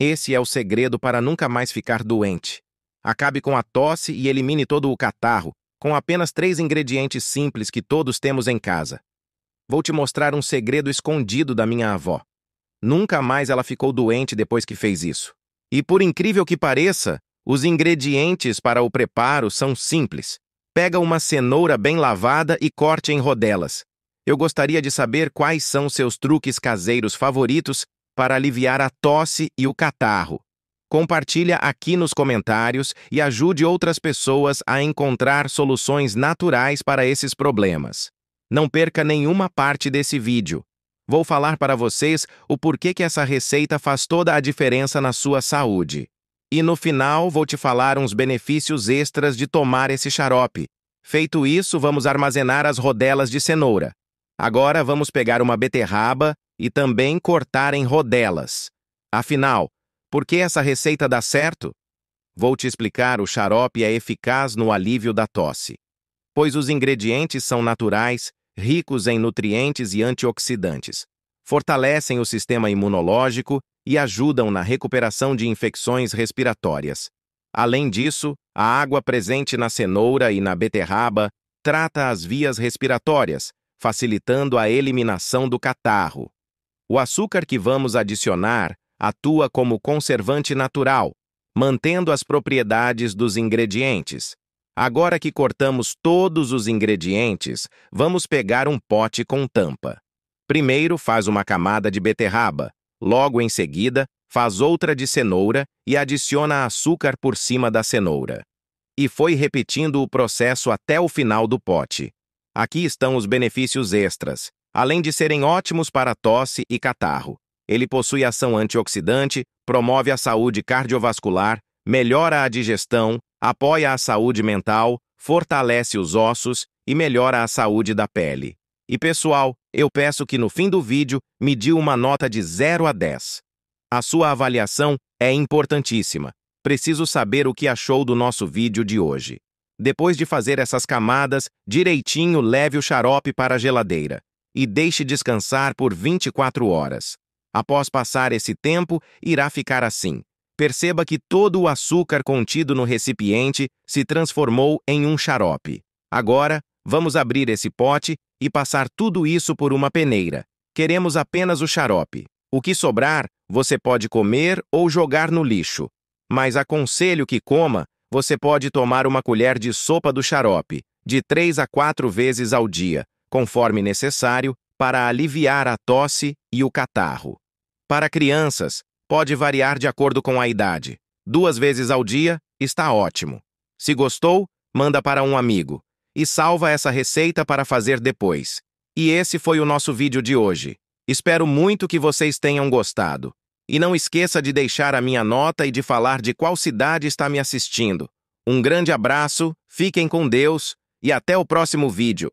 Esse é o segredo para nunca mais ficar doente. Acabe com a tosse e elimine todo o catarro, com apenas três ingredientes simples que todos temos em casa. Vou te mostrar um segredo escondido da minha avó. Nunca mais ela ficou doente depois que fez isso. E por incrível que pareça, os ingredientes para o preparo são simples. Pega uma cenoura bem lavada e corte em rodelas. Eu gostaria de saber quais são seus truques caseiros favoritos para aliviar a tosse e o catarro. Compartilha aqui nos comentários e ajude outras pessoas a encontrar soluções naturais para esses problemas. Não perca nenhuma parte desse vídeo. Vou falar para vocês o porquê que essa receita faz toda a diferença na sua saúde. E no final vou te falar uns benefícios extras de tomar esse xarope. Feito isso, vamos armazenar as rodelas de cenoura. Agora vamos pegar uma beterraba e também cortar em rodelas. Afinal, por que essa receita dá certo? Vou te explicar o xarope é eficaz no alívio da tosse, pois os ingredientes são naturais, ricos em nutrientes e antioxidantes. Fortalecem o sistema imunológico e ajudam na recuperação de infecções respiratórias. Além disso, a água presente na cenoura e na beterraba trata as vias respiratórias, facilitando a eliminação do catarro. O açúcar que vamos adicionar atua como conservante natural, mantendo as propriedades dos ingredientes. Agora que cortamos todos os ingredientes, vamos pegar um pote com tampa. Primeiro faz uma camada de beterraba, logo em seguida faz outra de cenoura e adiciona açúcar por cima da cenoura. E foi repetindo o processo até o final do pote. Aqui estão os benefícios extras além de serem ótimos para tosse e catarro. Ele possui ação antioxidante, promove a saúde cardiovascular, melhora a digestão, apoia a saúde mental, fortalece os ossos e melhora a saúde da pele. E pessoal, eu peço que no fim do vídeo me dê uma nota de 0 a 10. A sua avaliação é importantíssima. Preciso saber o que achou do nosso vídeo de hoje. Depois de fazer essas camadas, direitinho leve o xarope para a geladeira e deixe descansar por 24 horas. Após passar esse tempo, irá ficar assim. Perceba que todo o açúcar contido no recipiente se transformou em um xarope. Agora, vamos abrir esse pote e passar tudo isso por uma peneira. Queremos apenas o xarope. O que sobrar, você pode comer ou jogar no lixo. Mas aconselho que coma, você pode tomar uma colher de sopa do xarope, de 3 a 4 vezes ao dia, conforme necessário, para aliviar a tosse e o catarro. Para crianças, pode variar de acordo com a idade. Duas vezes ao dia está ótimo. Se gostou, manda para um amigo e salva essa receita para fazer depois. E esse foi o nosso vídeo de hoje. Espero muito que vocês tenham gostado. E não esqueça de deixar a minha nota e de falar de qual cidade está me assistindo. Um grande abraço, fiquem com Deus e até o próximo vídeo.